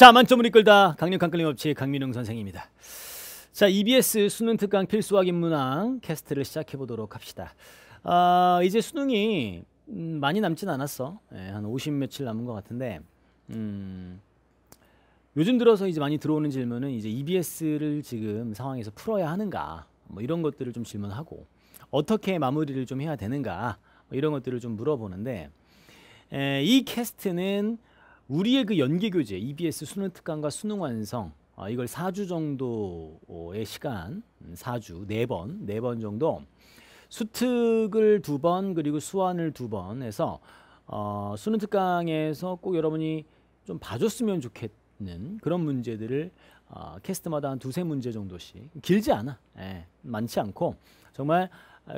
자 만점을 이끌다 강력한 끌림없이 강민웅 선생입니다. 자 EBS 수능 특강 필수 학인 문항 캐스트를 시작해 보도록 합시다. 아 이제 수능이 음, 많이 남진 않았어. 네, 예, 한50 며칠 남은 것 같은데 음, 요즘 들어서 이제 많이 들어오는 질문은 이제 EBS를 지금 상황에서 풀어야 하는가 뭐 이런 것들을 좀 질문하고 어떻게 마무리를 좀 해야 되는가 뭐 이런 것들을 좀 물어보는데 에, 예, 이 캐스트는 우리의 그 연계 교재 EBS 수능 특강과 수능 완성 어, 이걸 4주 정도의 시간 4주 음, 4번 4번 정도 수특을 두 번 그리고 수완을 두 번 해서 어, 수능 특강에서 꼭 여러분이 좀 봐줬으면 좋겠는 그런 문제들을 어, 캐스트마다 한 두세 문제 정도씩 길지 않아 에, 예, 많지 않고 정말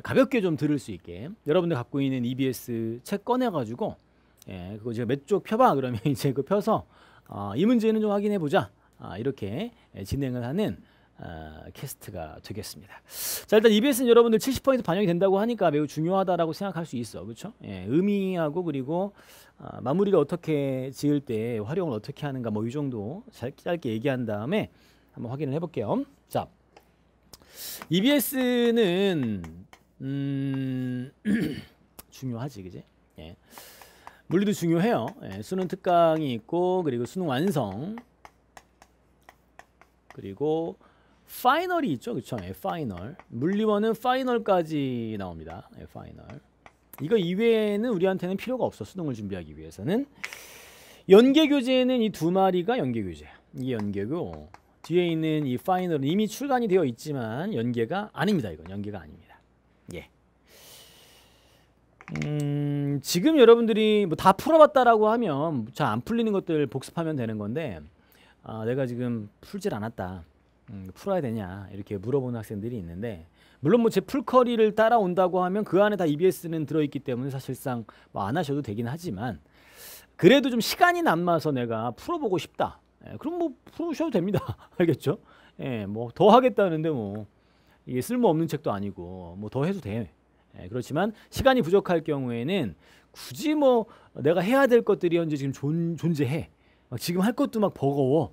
가볍게 좀 들을 수 있게 여러분들 갖고 있는 EBS 책 꺼내가지고 예, 그거 제가 몇 쪽 펴봐 그러면 이제 그 펴서 어, 이 문제는 좀 확인해 보자. 아, 이렇게 예, 진행을 하는 어, 캐스트가 되겠습니다. 자 일단 EBS는 여러분들 70% 반영이 된다고 하니까 매우 중요하다라고 생각할 수 있어, 그렇죠? 예, 의미하고 그리고 어, 마무리를 어떻게 지을 때 활용을 어떻게 하는가 뭐 이 정도 짧게 얘기한 다음에 한번 확인을 해볼게요. 자, EBS는 음, 중요하지, 그지? 예. 물리도 중요해요. 예, 수능 특강이 있고 그리고 수능 완성 그리고 파이널이 있죠. 그쵸? 예, 파이널 물리원은 파이널까지 나옵니다. 예, 파이널 이거 이외에는 우리한테는 필요가 없어. 수능을 준비하기 위해서는 연계교재는 이 두 마리가 연계교재야. 이 연계고 뒤에 있는 이 파이널은 이미 출간이 되어 있지만 연계가 아닙니다. 이건 연계가 아닙니다. 예. 음, 지금 여러분들이 뭐 다 풀어봤다라고 하면 잘 안 풀리는 것들 복습하면 되는 건데 아, 내가 지금 풀질 않았다. 음, 풀어야 되냐 이렇게 물어보는 학생들이 있는데 물론 뭐 제 풀커리를 따라온다고 하면 그 안에 다 EBS는 들어있기 때문에 사실상 뭐안 하셔도 되긴 하지만 그래도 좀 시간이 남아서 내가 풀어보고 싶다. 예, 그럼 뭐풀보셔도 됩니다. 알겠죠? 예, 뭐 더 하겠다는데 뭐 이게 쓸모없는 책도 아니고 뭐 더 해도 돼. 예, 그렇지만 시간이 부족할 경우에는 굳이 뭐 내가 해야 될 것들이 현재 지금 존, 존재해. 지금 할 것도 막 버거워.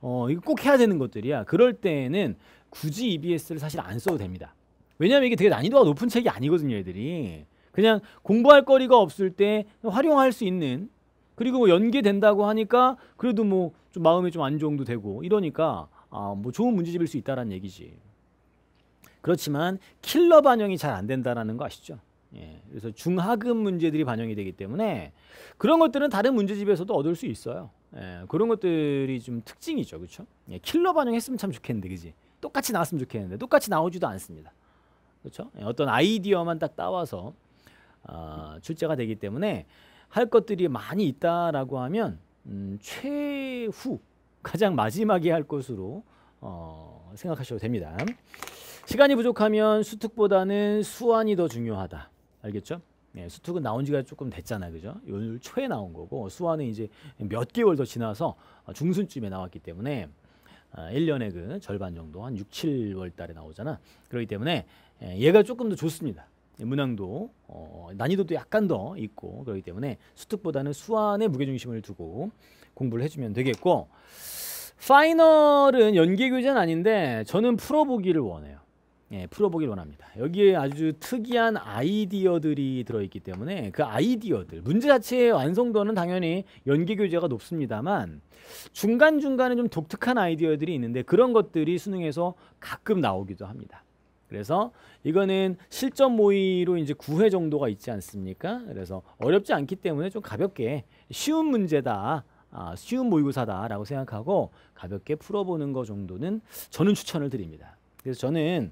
어, 이거 꼭 해야 되는 것들이야. 그럴 때에는 굳이 EBS를 사실 안 써도 됩니다. 왜냐하면 이게 되게 난이도가 높은 책이 아니거든요, 애들이 그냥 공부할 거리가 없을 때 활용할 수 있는 그리고 뭐 연계된다고 하니까 그래도 뭐 좀 마음이 좀 안정도 되고 이러니까 아, 뭐 좋은 문제집일 수 있다라는 얘기지. 그렇지만 킬러 반영이 잘 안 된다라는 거 아시죠? 예, 그래서 중하급 문제들이 반영이 되기 때문에 그런 것들은 다른 문제집에서도 얻을 수 있어요. 예, 그런 것들이 좀 특징이죠, 그렇죠? 예, 킬러 반영했으면 참 좋겠는데, 그지? 똑같이 나왔으면 좋겠는데 똑같이 나오지도 않습니다. 그렇죠? 예. 어떤 아이디어만 딱 따와서 아, 출제가 되기 때문에 할 것들이 많이 있다라고 하면 음, 최후 가장 마지막에 할 것으로 어, 생각하셔도 됩니다. 시간이 부족하면 수특보다는 수완이 더 중요하다. 알겠죠? 예, 수특은 나온 지가 조금 됐잖아 그죠? 요 초에 나온 거고 수완은 이제 몇 개월 더 지나서 중순쯤에 나왔기 때문에 1년에 아, 그 절반 정도 한 6, 7월 달에 나오잖아. 그렇기 때문에 예, 얘가 조금 더 좋습니다. 문항도 어, 난이도도 약간 더 있고 그렇기 때문에 수특보다는 수완에 무게중심을 두고 공부를 해주면 되겠고 파이널은 연계 교재는 아닌데 저는 풀어보기를 원해요. 예, 풀어보길 원합니다. 여기에 아주 특이한 아이디어들이 들어있기 때문에 그 아이디어들, 문제 자체의 완성도는 당연히 연계 교재가 높습니다만 중간중간에 좀 독특한 아이디어들이 있는데 그런 것들이 수능에서 가끔 나오기도 합니다. 그래서 이거는 실전 모의로 이제 9회 정도가 있지 않습니까? 그래서 어렵지 않기 때문에 좀 가볍게 쉬운 문제다. 아, 쉬운 모의고사다라고 생각하고 가볍게 풀어보는 것 정도는 저는 추천을 드립니다. 그래서 저는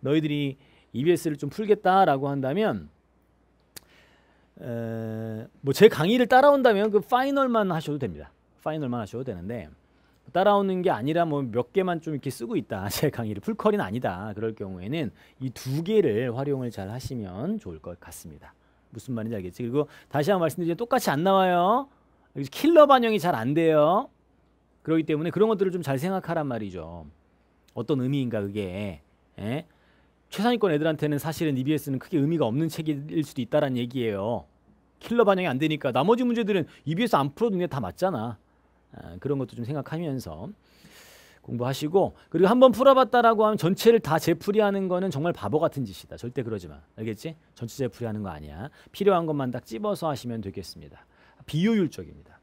너희들이 EBS를 좀 풀겠다라고 한다면 뭐제 강의를 따라온다면 그 파이널만 하셔도 됩니다. 파이널만 하셔도 되는데 따라오는 게 아니라 뭐 몇 개만 좀 이렇게 쓰고 있다. 제 강의를 풀컬은 아니다. 그럴 경우에는 이 두 개를 활용을 잘 하시면 좋을 것 같습니다. 무슨 말인지 알겠지? 그리고 다시 한 번 말씀드리면 똑같이 안 나와요. 킬러 반영이 잘 안 돼요. 그렇기 때문에 그런 것들을 좀 잘 생각하란 말이죠. 어떤 의미인가 그게 에? 예? 최상위권 애들한테는 사실은 EBS는 크게 의미가 없는 책일 수도 있다라는 얘기예요. 킬러 반영이 안 되니까 나머지 문제들은 EBS 안 풀어도 그냥 다 맞잖아. 아, 그런 것도 좀 생각하면서 공부하시고 그리고 한번 풀어봤다라고 하면 전체를 다 재풀이하는 거는 정말 바보 같은 짓이다. 절대 그러지 마. 알겠지? 전체 재풀이하는 거 아니야. 필요한 것만 딱 찝어서 하시면 되겠습니다. 비효율적입니다.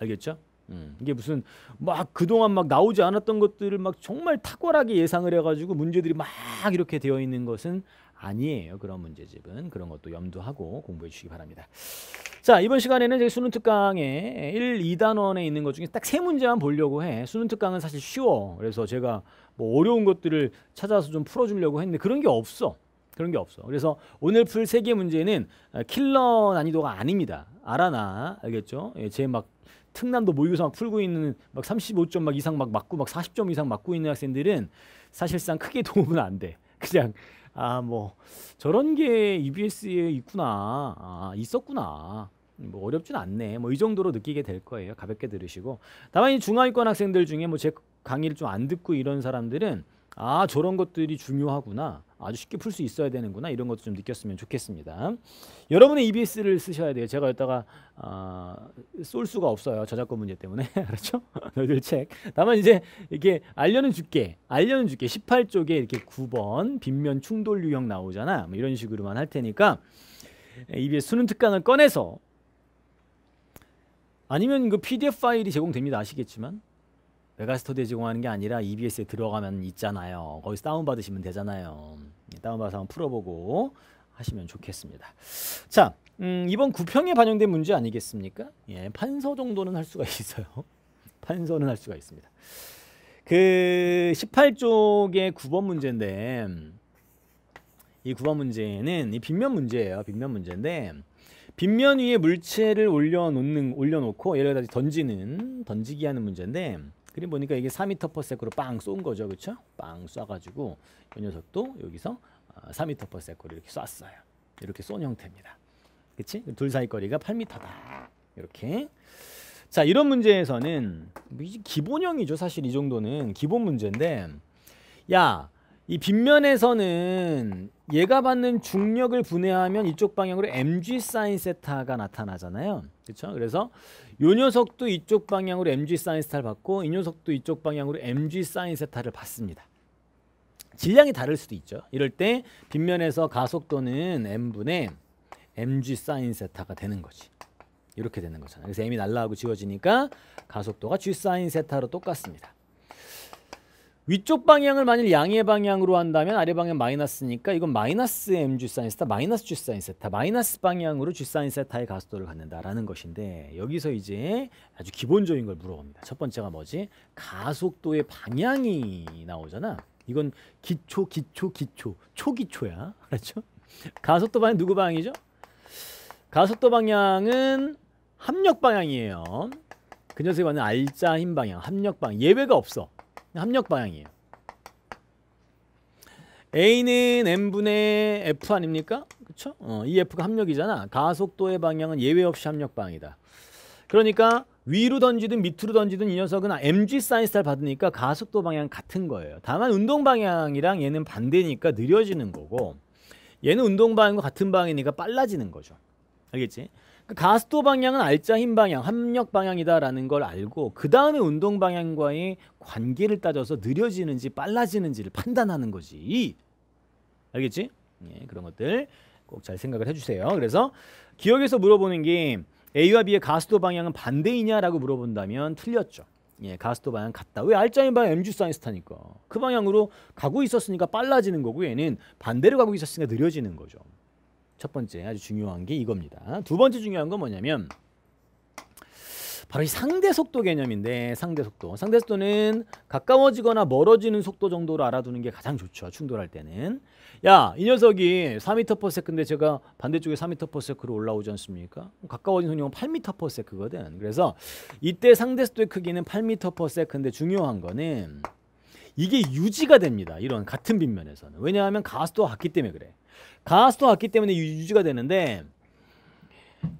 알겠죠? 음. 이게 무슨 막 그동안 막 나오지 않았던 것들을 막 정말 탁월하게 예상을 해가지고 문제들이 막 이렇게 되어 있는 것은 아니에요. 그런 문제집은 그런 것도 염두하고 공부해 주시기 바랍니다. 자 이번 시간에는 제 수능 특강에 1, 2단원에 있는 것 중에 딱 세 문제만 보려고 해. 수능 특강은 사실 쉬워. 그래서 제가 뭐 어려운 것들을 찾아서 좀 풀어주려고 했는데 그런 게 없어. 그런 게 없어. 그래서 오늘 풀 세 개 문제는 아, 킬러 난이도가 아닙니다. 알아나 알겠죠? 예, 제막 특남도 모의고사 막 풀고 있는 막 35점 막 이상 막 맞고 막 40점 이상 맞고 있는 학생들은 사실상 크게 도움은 안 돼. 그냥 아 뭐 저런 게 EBS에 있구나. 아 있었구나. 뭐 어렵진 않네. 뭐 이 정도로 느끼게 될 거예요. 가볍게 들으시고 다만 이 중하위권 학생들 중에 뭐 제 강의를 좀 안 듣고 이런 사람들은 아 저런 것들이 중요하구나. 아주 쉽게 풀 수 있어야 되는구나 이런 것도 좀 느꼈으면 좋겠습니다. 여러분의 EBS를 쓰셔야 돼요. 제가 여기다가 어, 쏠 수가 없어요. 저작권 문제 때문에 그렇죠? 너희들 책. 다만 이제 이게 렇 알려는 줄게, 알려는 줄게. 18쪽에 이렇게 9번 빗면 충돌 유형 나오잖아. 뭐 이런 식으로만 할 테니까 EBS 수능 특강을 꺼내서 아니면 그 PDF 파일이 제공됩니다. 아시겠지만 메가스터디에 공하는 게 아니라 EBS에 들어가면 있잖아요. 거기서 다운 받으시면 되잖아요. 예, 다운 받아서 한번 풀어보고 하시면 좋겠습니다. 자, 음, 이번 구평에 반영된 문제 아니겠습니까? 예, 판서 정도는 할 수가 있어요. 판서는 할 수가 있습니다. 그 18쪽의 9번 문제인데 이 9번 문제는 이 빗면 문제예요. 빗면 문제인데 빗면 위에 물체를 올려놓는 올려놓고 여러 가지 던지는 던지기 하는 문제인데 그림 보니까 이게 4m/s로 빵 쏜 거죠. 그렇빵 쏴가지고 이 녀석도 여기서 4m/s로 아, 이렇게 쐈어요. 이렇게 쏜 형태입니다. 그치? 그 둘 사이 거리가 8m다. 이렇게. 자 이런 문제에서는 기본형이죠. 사실 이 정도는 기본 문제인데 야이 빗면에서는 얘가 받는 중력을 분해하면 이쪽 방향으로 mg 사인 세타가 나타나잖아요. 그렇죠? 그래서 요 녀석도 이쪽 방향으로 mg 사인 세타를 받고 이 녀석도 이쪽 방향으로 mg 사인 세타를 받습니다. 질량이 다를 수도 있죠. 이럴 때 빗면에서 가속도는 m분의 mg 사인 세타가 되는 거지. 이렇게 되는 거잖아요. 그래서 m이 날라가고 지워지니까 가속도가 g 사인 세타로 똑같습니다. 위쪽 방향을 만일 양의 방향으로 한다면 아래 방향 마이너스니까 이건 마이너스 mg 사인 세타 마이너스 g 사인 세타 마이너스 방향으로 g 사인 세타의 가속도를 갖는다라는 것인데 여기서 이제 아주 기본적인 걸 물어봅니다. 첫 번째가 뭐지? 가속도의 방향이 나오잖아. 이건 기초 기초 기초 초기초야. 그렇죠? 가속도 방향 누구 방향이죠? 가속도 방향은 합력 방향이에요. 그 녀석이 맞는 알짜 흰 방향, 합력 방향. 예외가 없어. 합력 방향이에요. A는 M분의 F 아닙니까? 그쵸? 어, 이 F가 합력이잖아. 가속도의 방향은 예외 없이 합력 방향이다. 그러니까 위로 던지든 밑으로 던지든 이 녀석은 mg 사인스타를 받으니까 가속도 방향 같은 거예요. 다만 운동 방향이랑 얘는 반대니까 느려지는 거고 얘는 운동 방향과 같은 방향이니까 빨라지는 거죠. 알겠지? 그러니까 가스도 방향은 알짜 힘 방향, 합력 방향이다라는 걸 알고 그 다음에 운동 방향과의 관계를 따져서 느려지는지 빨라지는지를 판단하는 거지. 알겠지? 예, 그런 것들 꼭 잘 생각을 해주세요. 그래서 기억에서 물어보는 게 A와 B의 가스도 방향은 반대이냐라고 물어본다면 틀렸죠. 예, 가스도 방향 같다. 왜 알짜인 방향 MG 사인스타니까. 그 방향으로 가고 있었으니까 빨라지는 거고 얘는 반대로 가고 있었으니까 느려지는 거죠. 첫 번째 아주 중요한 게 이겁니다. 두 번째 중요한 건 뭐냐면 바로 이 상대 속도 개념인데 상대 속도. 상대 속도는 가까워지거나 멀어지는 속도 정도로 알아두는 게 가장 좋죠. 충돌할 때는. 야, 이 녀석이 4m/s인데 제가 반대쪽에 4m/s로 올라오지 않습니까? 가까워진 속력은 8m/s거든. 그래서 이때 상대 속도의 크기는 8m/s인데 중요한 거는 이게 유지가 됩니다. 이런 같은 빗면에서는. 왜냐하면 가스도 갔기 때문에 그래. 가스도 갔기 때문에 유지가 되는데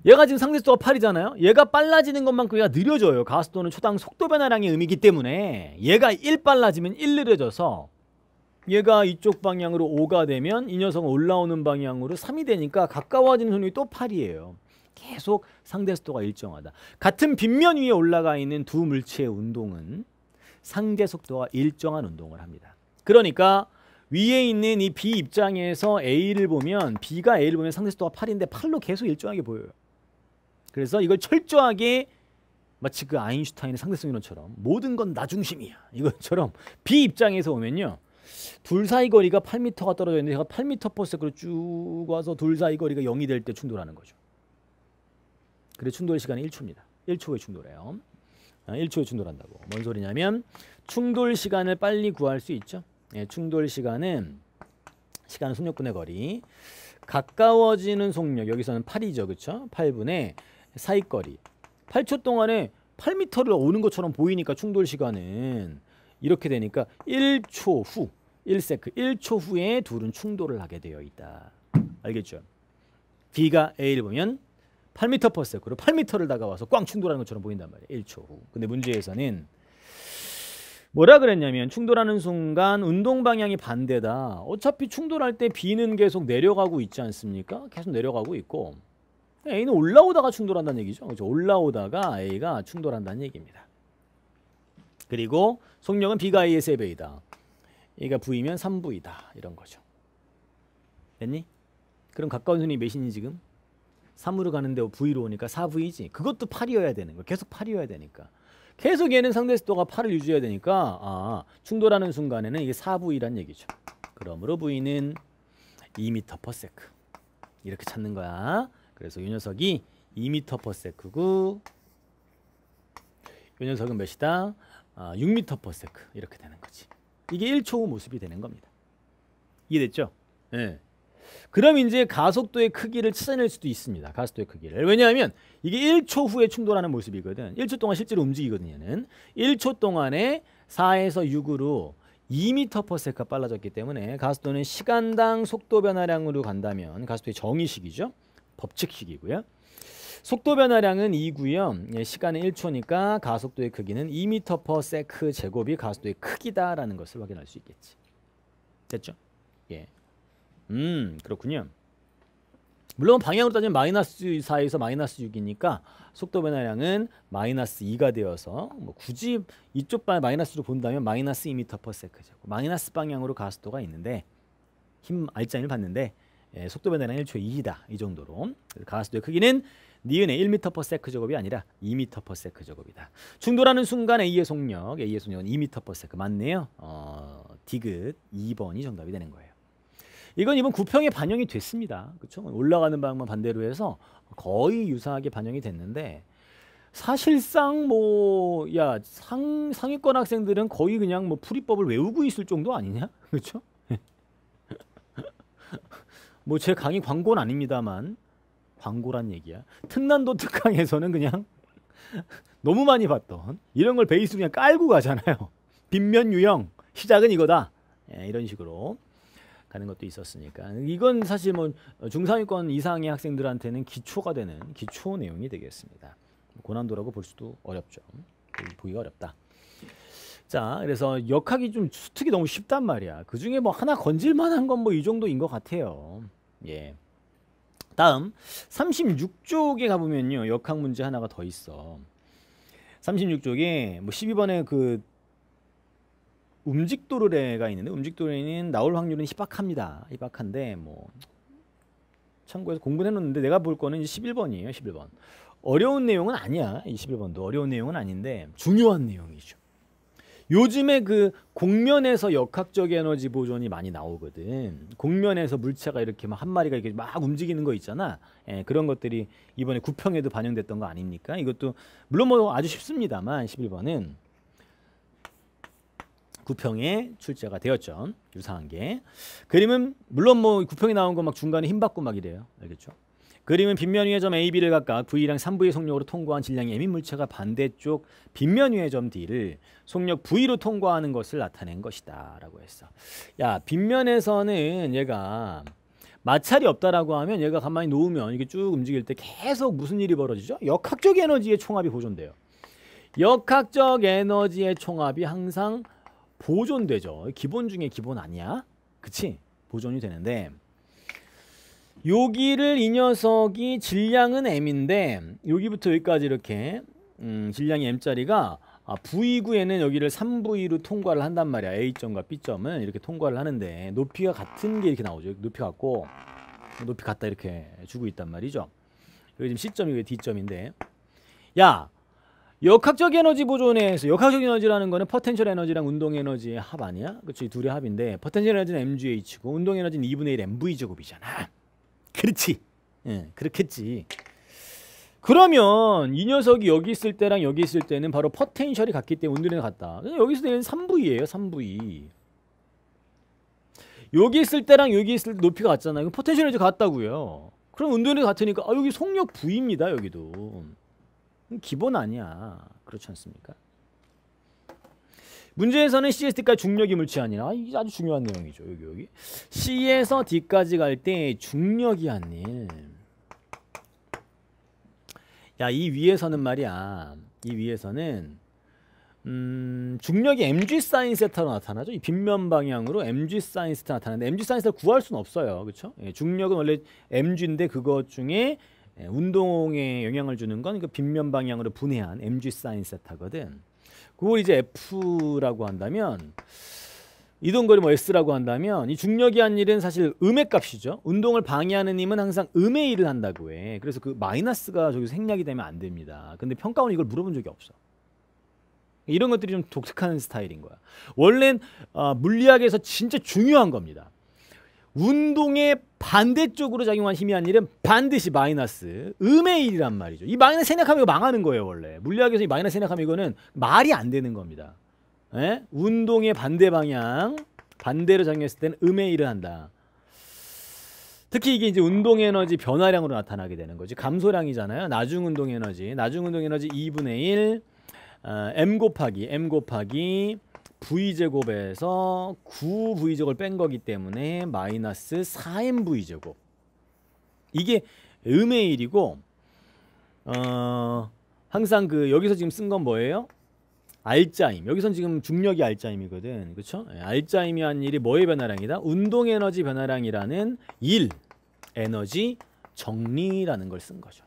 얘가 지금 상대수도가 8이잖아요. 얘가 빨라지는 것만큼 얘가 느려져요. 가스도는 초당 속도 변화량의 의미이기 때문에 얘가 1 빨라지면 1 느려져서 얘가 이쪽 방향으로 5가 되면 이 녀석은 올라오는 방향으로 3이 되니까 가까워지는 속력이 또 8이에요. 계속 상대 수도가 일정하다. 같은 빗면 위에 올라가 있는 두 물체의 운동은 상대 속도와 일정한 운동을 합니다. 그러니까 위에 있는 이 B 입장에서 A를 보면 B가 A를 보면 상대 속도가 8인데 8로 계속 일정하게 보여요. 그래서 이걸 철저하게 마치 그 아인슈타인의 상대성 이론처럼 모든 건 나 중심이야. 이것처럼 B 입장에서 오면요. 둘 사이 거리가 8m가 떨어져 있는데 제가 8m 퍼스크로쭉 와서 둘 사이 거리가 0이 될 때 충돌하는 거죠. 그래 충돌 시간이 1초입니다. 1초 후에 충돌해요. 1초에 어, 충돌한다고. 뭔 소리냐면 충돌 시간을 빨리 구할 수 있죠. 예, 충돌 시간은 시간은 속력분의 거리. 가까워지는 속력 여기서는 8이죠. 그렇죠? 8분의 사이거리. 8초 동안에 8m를 오는 것처럼 보이니까 충돌 시간은 이렇게 되니까 1초 후 1세크 1초 후에 둘은 충돌을 하게 되어 있다. 알겠죠? B가 A를 보면 8m 퍼세컨로 8m를 다가와서 꽝 충돌하는 것처럼 보인단 말이에요. 1초 후. 근데 문제에서는 뭐라 그랬냐면 충돌하는 순간 운동 방향이 반대다. 어차피 충돌할 때 B는 계속 내려가고 있지 않습니까? 계속 내려가고 있고 A는 올라오다가 충돌한다는 얘기죠. 그렇죠? 올라오다가 A가 충돌한다는 얘기입니다. 그리고 속력은 B가 A의 세배이다 A가 V면 3V다. 이런 거죠. 됐니? 그럼 가까운 순위 몇이니 지금? 3으로 가는데 V로 오니까 4V지. 그것도 8이어야 되는 거. 야 계속 8이어야 되니까. 계속 얘는 상대 습도가 8을 유지해야 되니까 아, 충돌하는 순간에는 이게 4V란 얘기죠. 그러므로 V는 2m/s. 이렇게 찾는 거야. 그래서 이 녀석이 2m/s고 이 녀석은 몇이다? 아, 6m/s. 이렇게 되는 거지. 이게 1초 후 모습이 되는 겁니다. 이해됐죠? 예. 네. 그럼 이제 가속도의 크기를 찾아낼 수도 있습니다. 가속도의 크기를. 왜냐하면 이게 1초 후에 충돌하는 모습이거든. 1초 동안 실제로 움직이거든요. 는 1초 동안에 4에서 6으로 2m/s가 빨라졌기 때문에 가속도는 시간당 속도 변화량으로 간다면 가속도의 정의식이죠. 법칙식이고요. 속도 변화량은 2고요. 예, 시간은 1초니까 가속도의 크기는 2m/s 제곱이 가속도의 크기다라는 것을 확인할 수 있겠지. 됐죠? 예. 음 그렇군요. 물론 방향으로 따지면 마이너스 4에서 마이너스 6이니까 속도 변화량은 마이너스 2가 되어서 뭐 굳이 이쪽 방향 마이너스로 본다면 마이너스 2m/s죠. 마이너스 방향으로 가속도가 있는데 힘 알짜인을 봤는데 예, 속도 변화량 1초 2이다이 정도로 가속도의 크기는 니은의 1m/s 작업이 아니라 2m/s 작업이다 충돌하는 순간 A의 속력, A의 속력은 2m/s 맞네요. 어, 디귿 2번이 정답이 되는 거예요. 이건 이번 구평에 반영이 됐습니다. 그렇죠? 올라가는 방향만 반대로 해서 거의 유사하게 반영이 됐는데 사실상 뭐야상 상위권 학생들은 거의 그냥 뭐 풀이법을 외우고 있을 정도 아니냐? 그렇죠? 뭐제 강의 광고는 아닙니다만 광고란 얘기야. 특난도 특강에서는 그냥 너무 많이 봤던 이런 걸 베이스로 그냥 깔고 가잖아요. 빗면 유형 시작은 이거다. 예, 이런 식으로 가는 것도 있었으니까 이건 사실 뭐 어, 중상위권 이상의 학생들한테는 기초가 되는 기초 내용이 되겠습니다. 고난도라고 볼 수도 어렵죠. 음, 보기가 어렵다. 자, 그래서 역학이 좀 수특이 너무 쉽단 말이야. 그 중에 뭐 하나 건질만한 건 뭐 이 정도인 것 같아요. 예. 다음 36쪽에 가보면요 역학 문제 하나가 더 있어. 36쪽에 뭐 12번에 그 움직도르레가 있는데 움직도르레는 나올 확률은 희박합니다. 희박한데 뭐 참고해서 공부해 놓는데 내가 볼 거는 11번이에요. 11번. 어려운 내용은 아니야. 21번도 어려운 내용은 아닌데 중요한 내용이죠. 요즘에 그 공면에서 역학적 에너지 보존이 많이 나오거든. 공면에서 물체가 이렇게 막 한 마리가 이렇게 막 움직이는 거 있잖아. 예, 그런 것들이 이번에 구평에도 반영됐던 거 아닙니까? 이것도 물론 뭐 아주 쉽습니다만 11번은 구평에 출제가 되었죠. 유사한 게. 그림은 물론 뭐 구평이 나온 거 막 중간에 힘 받고 막 이래요. 알겠죠? 그림은 빗면 위의 점 AB를 각각 V랑 3V의 속력으로 통과한 질량의 M인 물체가 반대쪽 빗면 위의 점 D를 속력 V로 통과하는 것을 나타낸 것이다 라고 했어 야 빗면에서는 얘가 마찰이 없다라고 하면 얘가 가만히 놓으면 이게 쭉 움직일 때 계속 무슨 일이 벌어지죠? 역학적 에너지의 총합이 보존돼요 역학적 에너지의 총합이 항상 보존되죠. 기본 중에 기본 아니야? 그치? 보존이 되는데 여기를 이 녀석이 질량은 m인데 여기부터 여기까지 이렇게 음, 질량이 m짜리가 아, V구에는 여기를 3V로 통과를 한단 말이야. A점과 b 점은 이렇게 통과를 하는데 높이가 같은 게 이렇게 나오죠. 높이 같고 높이 같다 이렇게 주고 있단 말이죠. 여기 지금 C점이 고 D점인데 야 역학적 에너지 보존에서 역학적 에너지라는 거는 퍼텐셜 에너지랑 운동 에너지의 합 아니야? 그렇지 둘의 합인데 퍼텐셜 에너지는 mgh고 운동 에너지는 2분의 1 mv 제곱이잖아. 그렇지. 예, 그렇겠지. 그러면 이 녀석이 여기 있을 때랑 여기 있을 때는 바로 퍼텐셜이 같기 때문에 운동에 같다. 여기 있을 때는 3V예요. 3V. 여기 있을 때랑 여기 있을 때 높이가 같잖아요. 퍼텐셜에너이 같다고요. 그럼 운동에 같으니까 아 여기 속력 V입니다. 여기도. 음, 기본 아니야. 그렇지 않습니까? 문제에서는 C에서 D까지 중력이 물체 아니라 아주 중요한 내용이죠. 여기 여기 C에서 D까지 갈 때 중력이 아닌 야이 위에서는 말이야 이 위에서는 음, 중력이 mg 사인 세타로 나타나죠. 이 빗면 방향으로 mg 사인 세타 나타나는데 mg 사인 세타 구할 수는 없어요. 그렇죠? 예, 중력은 원래 mg인데 그것 중에 예, 운동에 영향을 주는 건그 빗면 방향으로 분해한 mg 사인 세타거든. 그걸 이제 F라고 한다면 이동거리 뭐 S라고 한다면 이 중력이 한 일은 사실 음의 값이죠. 운동을 방해하는 힘은 항상 음의 일을 한다고 해. 그래서 그 마이너스가 저기 생략이 되면 안 됩니다. 근데 평가원 이걸 물어본 적이 없어. 이런 것들이 좀 독특한 스타일인 거야. 원래 어, 물리학에서 진짜 중요한 겁니다. 운동의 반대쪽으로 작용한 희미한 일은 반드시 마이너스 음의 일이란 말이죠. 이 마이너스 생략하면 이거 망하는 거예요 원래. 물리학에서 이 마이너스 생략하면 이거는 말이 안 되는 겁니다. 에? 예? 운동의 반대 방향 반대로 작용했을 때는 음의 일을 한다. 특히 이게 이제 운동 에너지 변화량으로 나타나게 되는 거지. 감소량이잖아요. 나중 운동 에너지. 나중 운동 에너지 2분의 1 어, m 곱하기 m 곱하기 v제곱에서 9v제곱을 뺀 거기 때문에 마이너스 4mv제곱 이게 음의 1이고 어, 항상 그 여기서 지금 쓴 건 뭐예요? 알짜임. 여기선 지금 중력이 알짜임이거든. 그렇죠? 알짜임이 한 일이 뭐의 변화량이다? 운동 에너지 변화량이라는 일 에너지 정리라는 걸 쓴 거죠.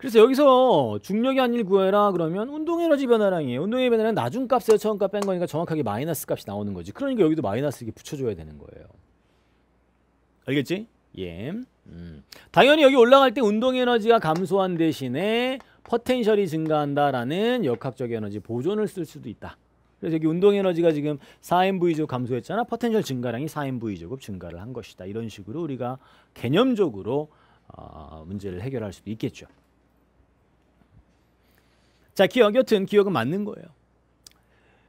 그래서 여기서 중력이 아닌 구해라 그러면 운동 에너지 변화량이에요. 운동 에너지 변화량 나중 값에 서 처음 값 뺀 거니까 정확하게 마이너스 값이 나오는 거지. 그러니까 여기도 마이너스 이렇게 붙여줘야 되는 거예요. 알겠지? 예. 음. 당연히 여기 올라갈 때 운동 에너지가 감소한 대신에 퍼텐셜이 증가한다라는 역학적 에너지 보존을 쓸 수도 있다. 그래서 여기 운동 에너지가 지금 4mv제곱 감소했잖아. 퍼텐셜 증가량이 4mv제곱 증가를 한 것이다. 이런 식으로 우리가 개념적으로 어, 문제를 해결할 수도 있겠죠. 자, 기억. 여튼 기억은 맞는 거예요.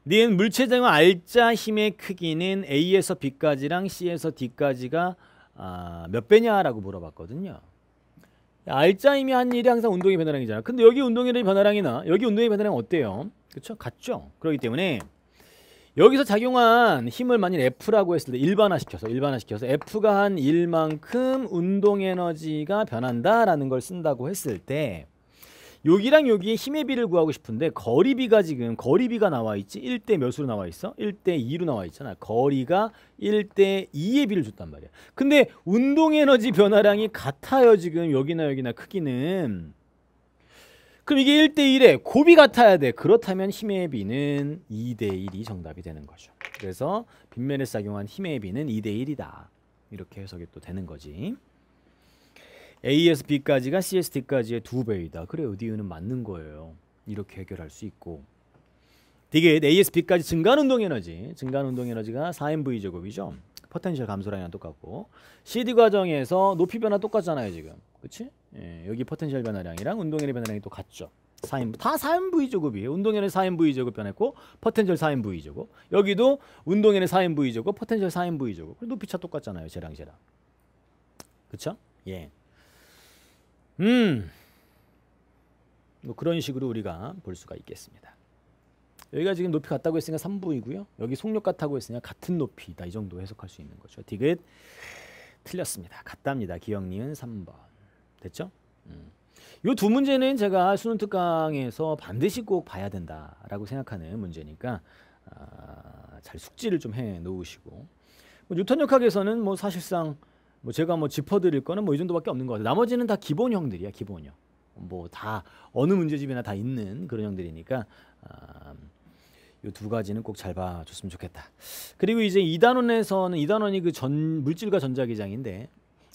니은 물체정화 알짜 힘의 크기는 A에서 B까지랑 C에서 D까지가 아, 몇 배냐라고 물어봤거든요. 알짜 힘이 한 일이 항상 운동의 변화량이잖아. 근데 여기 운동의 변화량이나 여기 운동의 변화량 어때요? 그렇죠? 같죠? 그렇기 때문에 여기서 작용한 힘을 만일 F라고 했을 때 일반화시켜서 일반화시켜서 F가 한 1만큼 운동 에너지가 변한다라는 걸 쓴다고 했을 때 여기랑 여기에 힘의 비를 구하고 싶은데 거리비가 지금 거리비가 나와 있지 1대 몇으로 나와 있어? 1대 2로 나와 있잖아. 거리가 1대 2의 비를 줬단 말이야. 근데 운동 에너지 변화량이 같아요. 지금 여기나 여기나 크기는. 그럼 이게 1대 1에 고비 같아야 돼. 그렇다면 힘의 비는 2대 1이 정답이 되는 거죠. 그래서 빈면에 작용한 힘의 비는 2대 1이다. 이렇게 해석이 또 되는 거지. A에서 B까지가 c s t 까지의두 배이다. 그래 어디에는 맞는 거예요. 이렇게 해결할 수 있고 되게 A에서 B까지 증가하 운동 에너지 증가하 운동 에너지가 4mv 제곱이죠. 포텐셜 감소량이랑 똑같고 CD 과정에서 높이 변화 똑같잖아요 지금. 그치? 예, 여기 포텐셜 변화량이랑 운동 에너지 변화량이 똑 같죠. 4m, 다 4mv 제곱이에요. 운동 에너지 4mv 제곱 변했고 포텐셜 4mv 제곱. 여기도 운동 에너지 4mv 제곱, 포텐셜 4mv 제곱. 높이 차 똑같잖아요. 쟤랑 쟤랑. 그쵸? 예. 음. 뭐 그런 식으로 우리가 볼 수가 있겠습니다. 여기가 지금 높이 같다고 했으니까 3부이고요. 여기 속력 같다고 했으니까 같은 높이다. 이 정도 해석할 수 있는 거죠. 디귿 틀렸습니다. 같답니다. 기억니은 3번. 됐죠? 음. 이두 문제는 제가 수능 특강에서 반드시 꼭 봐야 된다라고 생각하는 문제니까 아, 잘 숙지를 좀 해 놓으시고 뭐 뉴턴 역학에서는 뭐 사실상 뭐 제가 뭐 짚어드릴 거는 뭐 이 정도밖에 없는 것 같아요. 나머지는 다 기본형들이야, 기본형. 뭐 다 어느 문제집이나 다 있는 그런 형들이니까 아, 이두 가지는 꼭 잘 봐줬으면 좋겠다. 그리고 이제 2단원에서는 2단원이 그 전 물질과 전자기장인데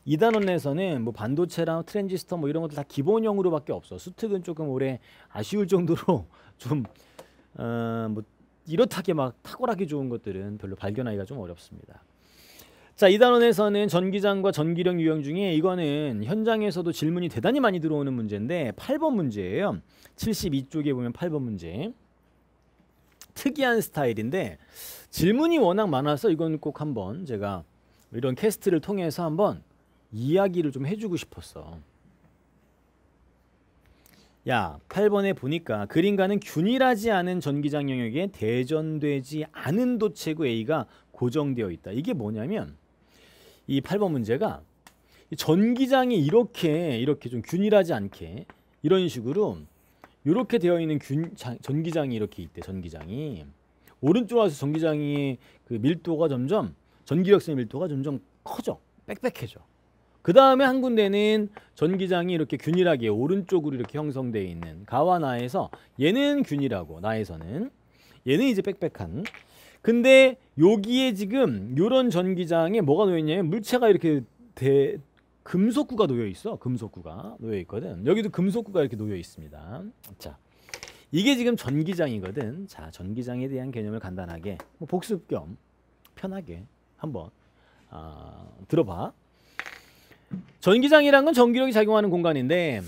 2단원에서는 뭐 반도체랑 트랜지스터 뭐 이런 것들 다 기본형으로밖에 없어. 수특은 조금 오래 아쉬울 정도로 좀 어, 뭐 이렇다게 막 탁월하게 좋은 것들은 별로 발견하기가 좀 어렵습니다. 자, 이 단원에서는 전기장과 전기력 유형 중에 이거는 현장에서도 질문이 대단히 많이 들어오는 문제인데 8번 문제예요. 72쪽에 보면 8번 문제. 특이한 스타일인데 질문이 워낙 많아서 이건 꼭 한번 제가 이런 캐스트를 통해서 한번 이야기를 좀 해주고 싶었어. 야, 8번에 보니까 그림과는 균일하지 않은 전기장 영역에 대전되지 않은 도체구 A가 고정되어 있다. 이게 뭐냐면 이 8번 문제가 전기장이 이렇게 이렇게 좀 균일하지 않게 이런 식으로 이렇게 되어 있는 균, 자, 전기장이 이렇게 있대 전기장이 오른쪽으 와서 전기장이 그 밀도가 점점 전기력선의 밀도가 점점 커져 빽빽해져 그 다음에 한 군데는 전기장이 이렇게 균일하게 오른쪽으로 이렇게 형성되어 있는 가와 나에서 얘는 균일하고 나에서는 얘는 이제 빽빽한 근데 여기에 지금 요런 전기장에 뭐가 놓여 있냐면 물체가 이렇게 대, 금속구가 놓여 있어. 금속구가 놓여 있거든. 여기도 금속구가 이렇게 놓여 있습니다. 자. 이게 지금 전기장이거든. 자, 전기장에 대한 개념을 간단하게 뭐 복습 겸 편하게 한번 아, 들어봐. 전기장이란 건 전기력이 작용하는 공간인데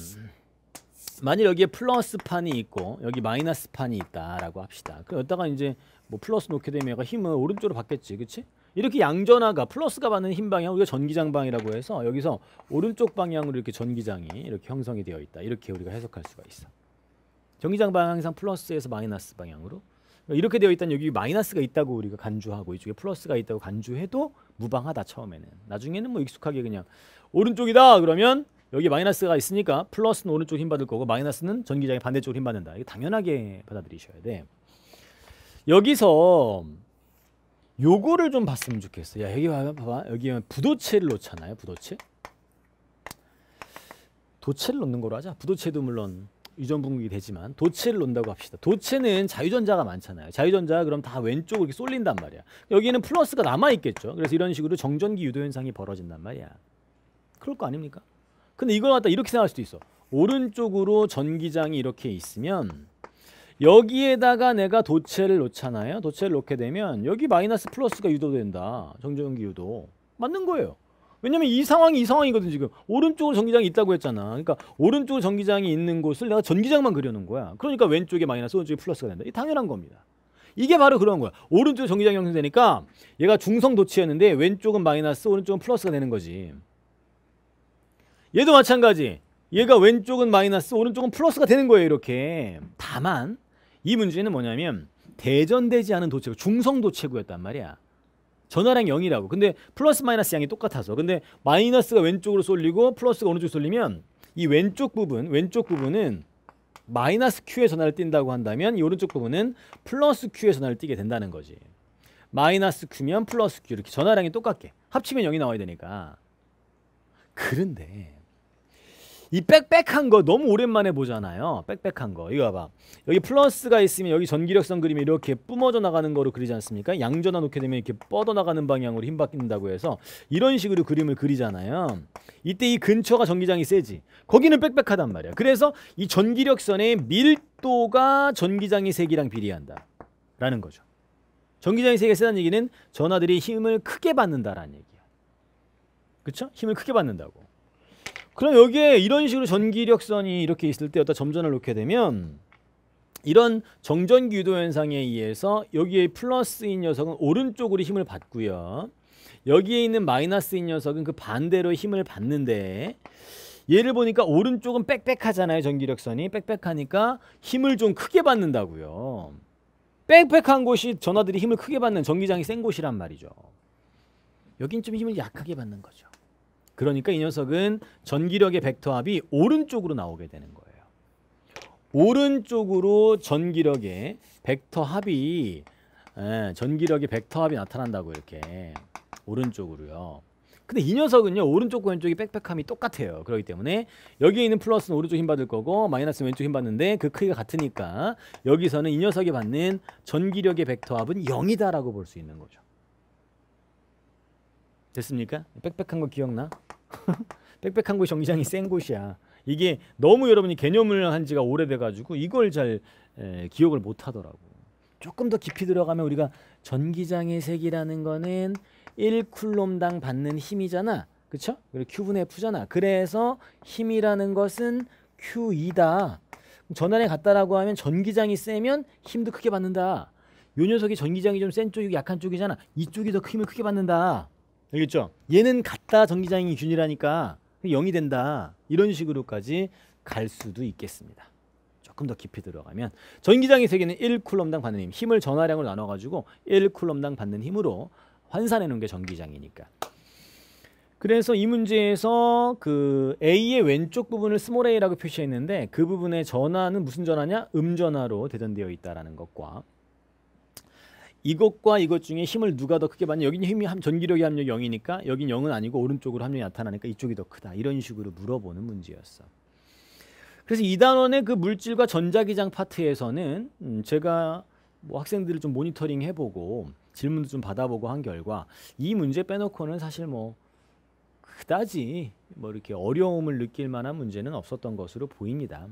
만일 여기에 플러스 판이 있고 여기 마이너스 판이 있다라고 합시다. 그럼 여다가 이제 뭐 플러스 놓게 되면 얘가 힘은 오른쪽으로 받겠지 그치? 이렇게 양전하가 플러스가 받는 힘 방향 우리가 전기장 방이라고 해서 여기서 오른쪽 방향으로 이렇게 전기장이 이렇게 형성이 되어 있다 이렇게 우리가 해석할 수가 있어 전기장 방향 상 플러스에서 마이너스 방향으로 이렇게 되어 있다는 여기 마이너스가 있다고 우리가 간주하고 이쪽에 플러스가 있다고 간주해도 무방하다 처음에는 나중에는 뭐 익숙하게 그냥 오른쪽이다 그러면 여기 마이너스가 있으니까 플러스는 오른쪽 힘 받을 거고 마이너스는 전기장의 반대쪽으로 힘 받는다 이게 당연하게 받아들이셔야 돼 여기서 요거를 좀 봤으면 좋겠어. 야, 여기 봐봐. 여기 부도체를 놓잖아요. 부도체. 도체를 놓는 거로 하자. 부도체도 물론 유전 분극 되지만 도체를 논다고 합시다. 도체는 자유전자가 많잖아요. 자유전자 그럼 다 왼쪽으로 이렇게 쏠린단 말이야. 여기는 플러스가 남아 있겠죠. 그래서 이런 식으로 정전기 유도 현상이 벌어진단 말이야. 그럴 거 아닙니까? 근데 이걸 갖다 이렇게 생각할 수도 있어. 오른쪽으로 전기장이 이렇게 있으면 여기에다가 내가 도체를 놓잖아요. 도체를 놓게 되면 여기 마이너스 플러스가 유도된다. 정전기 유도. 맞는 거예요. 왜냐면 이 상황이 이 상황이거든 지금 오른쪽으로 전기장이 있다고 했잖아 그러니까 오른쪽으로 전기장이 있는 곳을 내가 전기장만 그려놓은 거야 그러니까 왼쪽에 마이너스 오른쪽에 플러스가 된다 이 당연한 겁니다 이게 바로 그런 거야 오른쪽에 전기장이 형성되니까 얘가 중성도치였는데 왼쪽은 마이너스 오른쪽은 플러스가 되는 거지 얘도 마찬가지 얘가 왼쪽은 마이너스 오른쪽은 플러스가 되는 거예요 이렇게 다만 이 문제는 뭐냐면 대전되지 않은 도체구, 중성 도체구였단 말이야. 전화량 0이라고. 근데 플러스 마이너스 양이 똑같아서. 근데 마이너스가 왼쪽으로 쏠리고 플러스가 오른쪽 쏠리면 이 왼쪽 부분, 왼쪽 부분은 마이너스 Q의 전화를 띈다고 한다면 이 오른쪽 부분은 플러스 Q의 전화를 띄게 된다는 거지. 마이너스 Q면 플러스 Q 이렇게 전화량이 똑같게 합치면 0이 나와야 되니까. 그런데 이 빽빽한 거 너무 오랜만에 보잖아요. 빽빽한 거. 이거 봐봐. 여기 플러스가 있으면 여기 전기력선 그림이 이렇게 뿜어져 나가는 거로 그리지 않습니까? 양전화 놓게 되면 이렇게 뻗어나가는 방향으로 힘바뀐다고 해서 이런 식으로 그림을 그리잖아요. 이때 이 근처가 전기장이 세지. 거기는 빽빽하단 말이야. 그래서 이 전기력선의 밀도가 전기장이 세기랑 비례한다. 라는 거죠. 전기장이 세게 세다는 얘기는 전화들이 힘을 크게 받는다라는 얘기야. 그쵸? 힘을 크게 받는다고. 그럼 여기에 이런 식으로 전기력선이 이렇게 있을 때 여기다 점전을 놓게 되면 이런 정전기 유도 현상에 의해서 여기에 플러스인 녀석은 오른쪽으로 힘을 받고요. 여기에 있는 마이너스인 녀석은 그 반대로 힘을 받는데 얘를 보니까 오른쪽은 빽빽하잖아요. 전기력선이 빽빽하니까 힘을 좀 크게 받는다고요. 빽빽한 곳이 전화들이 힘을 크게 받는 전기장이 센 곳이란 말이죠. 여긴 좀 힘을 약하게 받는 거죠. 그러니까 이 녀석은 전기력의 벡터합이 오른쪽으로 나오게 되는 거예요. 오른쪽으로 전기력의 벡터합이 예, 전기력의 벡터합이 나타난다고 이렇게 오른쪽으로요. 근데 이 녀석은요 오른쪽과 왼쪽이 빽빽함이 똑같아요 그렇기 때문에 여기 있는 플러스는 오른쪽 힘 받을 거고 마이너스는 왼쪽 힘 받는데 그 크기가 같으니까 여기서는 이 녀석이 받는 전기력의 벡터합은 0이다 라고 볼 수 있는 거죠 됐습니까? 빽빽한 거 기억나? 빽빽한 곳이 정기장이 센 곳이야. 이게 너무 여러분이 개념을 한 지가 오래돼가지고 이걸 잘 에, 기억을 못 하더라고. 조금 더 깊이 들어가면 우리가 전기장의 색이라는 거는 1쿨롬당 받는 힘이잖아. 그렇죠 그리고 Q분의 F잖아. 그래서 힘이라는 것은 Q2다. 전환에 같다라고 하면 전기장이 세면 힘도 크게 받는다. 요 녀석이 전기장이 좀 센 쪽이고 약한 쪽이잖아. 이쪽이 더 힘을 크게 받는다. 알겠죠? 얘는 같다 전기장이 균이라니까 0이 된다. 이런 식으로까지 갈 수도 있겠습니다. 조금 더 깊이 들어가면 전기장의 세계는 1쿨럼당 받는 힘, 힘을 전하량으로 나눠가지고 1쿨럼당 받는 힘으로 환산해 놓은 게 전기장이니까. 그래서 이 문제에서 그 A의 왼쪽 부분을 스몰 A라고 표시했는데 그 부분의 전화는 무슨 전화냐? 음전화로 대전되어 있다라 것과 이것과 이것 중에 힘을 누가 더 크게 받냐 여기는 힘이 함, 전기력이 압력 0이니까 여긴 0은 아니고 오른쪽으로 합력이 나타나니까 이쪽이 더 크다 이런 식으로 물어보는 문제였어 그래서 이단원의 그 물질과 전자기장 파트에서는 음, 제가 뭐 학생들을 좀 모니터링 해보고 질문도 좀 받아보고 한 결과 이 문제 빼놓고는 사실 뭐 그다지 뭐 이렇게 어려움을 느낄 만한 문제는 없었던 것으로 보입니다.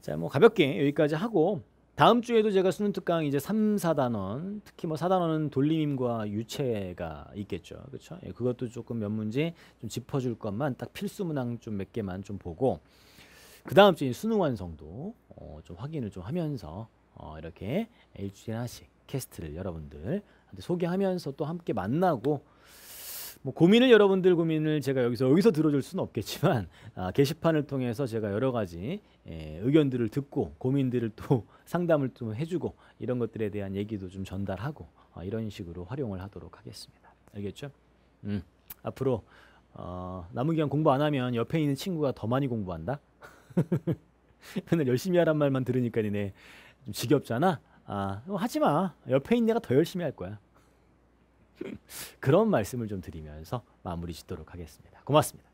자, 뭐 가볍게 여기까지 하고 다음 주에도 제가 수능 특강 이제 3, 4단원 특히 뭐 4단원은 돌림임과 유체가 있겠죠. 그렇죠? 예, 그것도 조금 몇 문제 좀 짚어 줄 것만 딱 필수 문항 좀 몇 개만 좀 보고 그 다음 주에 수능 완성도 어, 좀 확인을 좀 하면서 어, 이렇게 일주일에 하나씩 캐스트를 여러분들한테 소개하면서 또 함께 만나고 뭐 고민을 여러분들 고민을 제가 여기서 여기서 들어줄 수는 없겠지만 아, 게시판을 통해서 제가 여러 가지 에, 예, 의견들을 듣고 고민들을 또 상담을 좀 해주고 이런 것들에 대한 얘기도 좀 전달하고 아, 이런 식으로 활용을 하도록 하겠습니다. 알겠죠? 음, 앞으로 어, 남은 기간 공부 안 하면 옆에 있는 친구가 더 많이 공부한다. 맨날 열심히 하란 말만 들으니까 니네 좀 지겹잖아. 아, 뭐 하지 마. 옆에 있는 애가 더 열심히 할 거야. 그런 말씀을 좀 드리면서 마무리 짓도록 하겠습니다. 고맙습니다.